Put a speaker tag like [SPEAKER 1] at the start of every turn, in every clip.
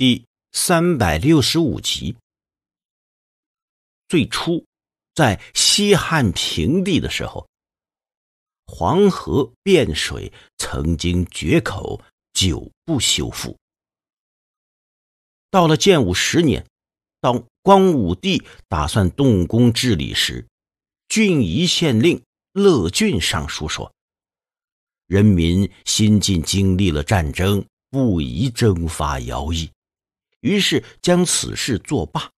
[SPEAKER 1] 第三百六十五集。最初，在西汉平帝的时候，黄河汴水曾经决口，久不修复。到了建武十年，当光武帝打算动工治理时，郡夷县令乐俊上书说：“人民新近经历了战争，不宜征发徭役。”于是将此事作罢。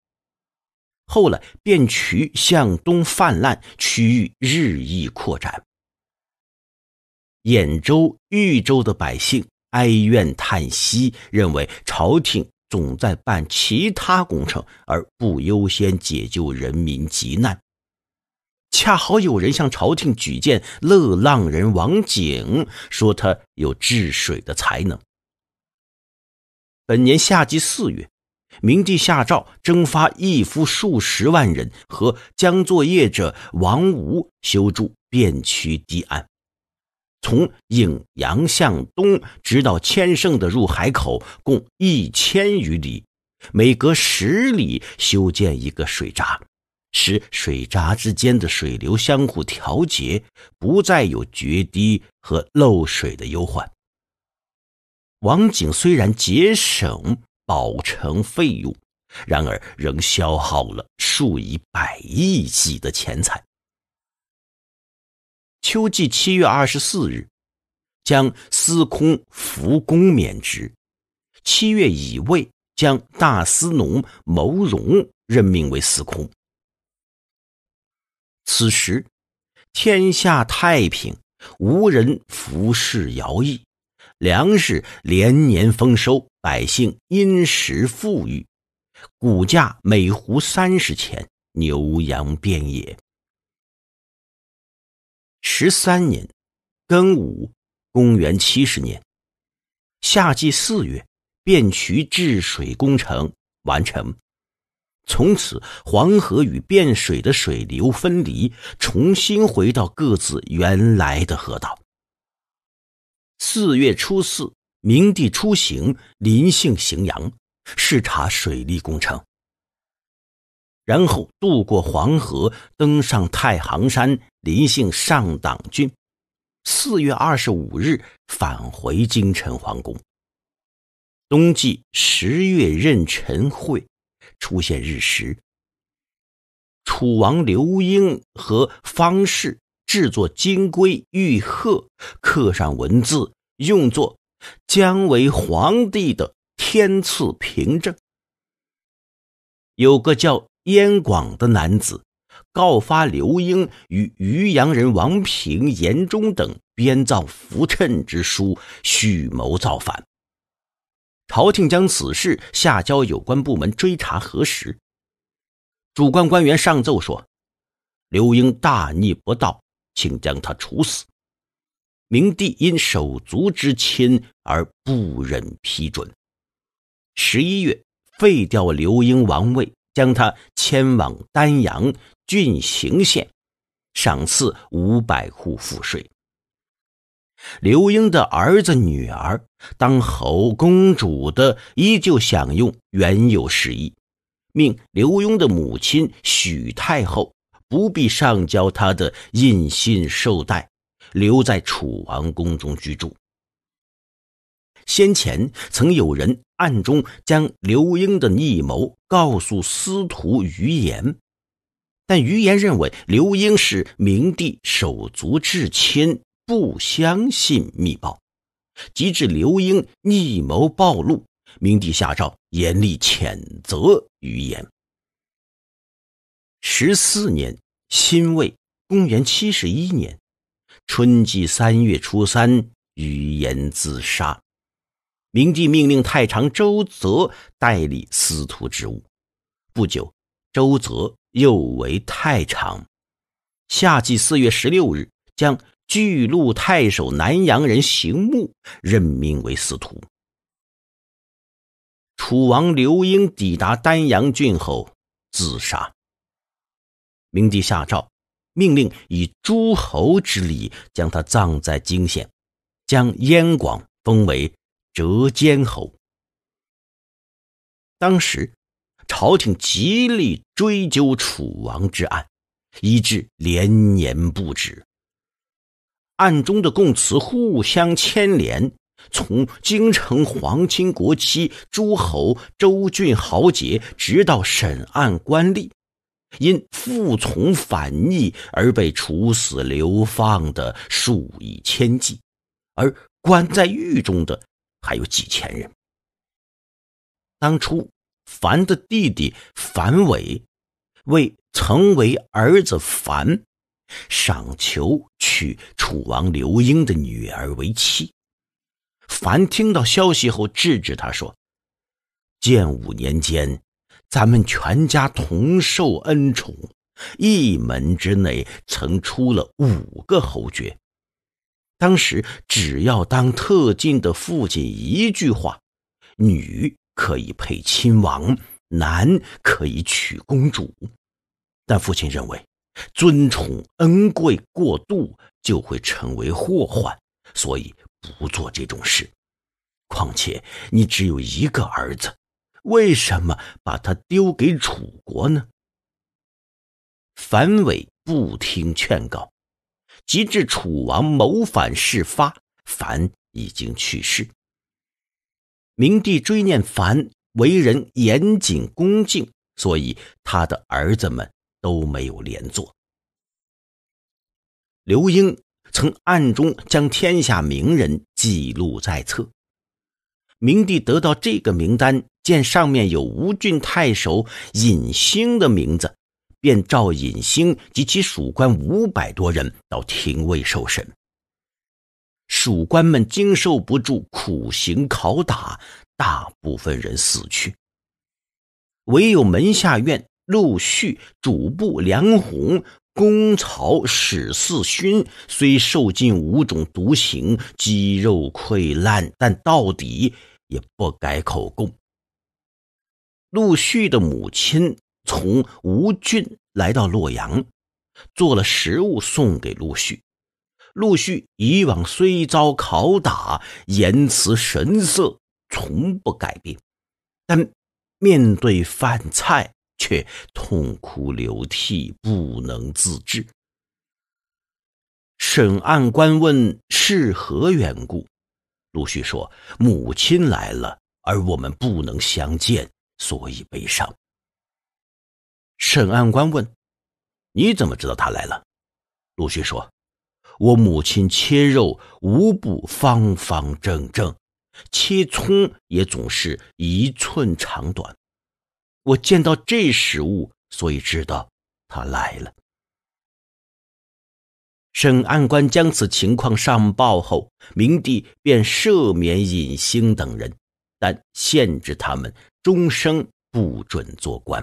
[SPEAKER 1] 后来，便渠向东泛滥，区域日益扩展。兖州、豫州的百姓哀怨叹息，认为朝廷总在办其他工程，而不优先解救人民急难。恰好有人向朝廷举荐乐浪人王景，说他有治水的才能。本年夏季四月，明帝下诏征发义夫数十万人和江作业者王吴修筑汴渠堤岸，从颍阳向东直到千盛的入海口，共一千余里，每隔十里修建一个水闸，使水闸之间的水流相互调节，不再有决堤和漏水的忧患。王景虽然节省保城费用，然而仍消耗了数以百亿计的钱财。秋季七月二十四日，将司空福公免职；七月乙未，将大司农牟荣任命为司空。此时，天下太平，无人服侍徭役。粮食连年丰收，百姓殷实富裕，谷价每斛三十钱，牛羊遍野。十三年，庚午，公元七十年，夏季四月，汴渠治水工程完成，从此黄河与汴水的水流分离，重新回到各自原来的河道。四月初四，明帝出行，临幸荥阳，视察水利工程，然后渡过黄河，登上太行山，临幸上党郡。四月二十五日，返回京城皇宫。冬季十月，壬辰会，出现日食。楚王刘英和方士。制作金龟玉鹤，刻上文字，用作姜维皇帝的天赐凭证。有个叫燕广的男子，告发刘英与渔阳人王平、严忠等编造浮衬之书，蓄谋造反。朝廷将此事下交有关部门追查核实。主官官员上奏说，刘英大逆不道。请将他处死。明帝因手足之亲而不忍批准。十一月，废掉刘英王位，将他迁往丹阳郡行县，赏赐五百户赋税。刘英的儿子、女儿当侯公主的，依旧享用原有食邑。命刘墉的母亲许太后。不必上交他的印信绶带，留在楚王宫中居住。先前曾有人暗中将刘英的逆谋告诉司徒于言，但于言认为刘英是明帝手足至亲，不相信密报，及至刘英逆谋暴露。明帝下诏严厉谴责于言。十四年，辛未，公元七十一年，春季三月初三，于言自杀。明帝命令太常周泽代理司徒职务。不久，周泽又为太常。夏季四月十六日，将巨鹿太守南阳人邢穆任命为司徒。楚王刘英抵达丹阳郡后自杀。明帝下诏，命令以诸侯之礼将他葬在泾县，将燕广封为折监侯。当时，朝廷极力追究楚王之案，以致连年不止。案中的供词互相牵连，从京城皇亲国戚、诸侯、州郡豪杰，直到审案官吏。因服从反逆而被处死、流放的数以千计，而关在狱中的还有几千人。当初，樊的弟弟樊伟为曾为儿子樊赏求娶楚王刘英的女儿为妻，樊听到消息后制止他说：“建武年间。”咱们全家同受恩宠，一门之内曾出了五个侯爵。当时只要当特进的父亲一句话，女可以配亲王，男可以娶公主。但父亲认为，尊宠恩贵过度就会成为祸患，所以不做这种事。况且你只有一个儿子。为什么把他丢给楚国呢？樊伟不听劝告，及至楚王谋反事发，樊已经去世。明帝追念樊为人严谨恭敬，所以他的儿子们都没有连坐。刘英曾暗中将天下名人记录在册，明帝得到这个名单。见上面有吴郡太守尹兴的名字，便召尹兴及其属官五百多人到廷尉受审。属官们经受不住苦刑拷打，大部分人死去。唯有门下院陆续主簿梁鸿。功曹史四勋，虽受尽五种毒刑，肌肉溃烂，但到底也不改口供。陆续的母亲从吴郡来到洛阳，做了食物送给陆续。陆续以往虽遭拷打，言辞神色从不改变，但面对饭菜却痛哭流涕，不能自制。审案官问是何缘故，陆续说：“母亲来了，而我们不能相见。”所以悲伤。审案官问：“你怎么知道他来了？”鲁迅说：“我母亲切肉无不方方正正，切葱也总是一寸长短。我见到这食物，所以知道他来了。”审案官将此情况上报后，明帝便赦免尹兴等人，但限制他们。终生不准做官。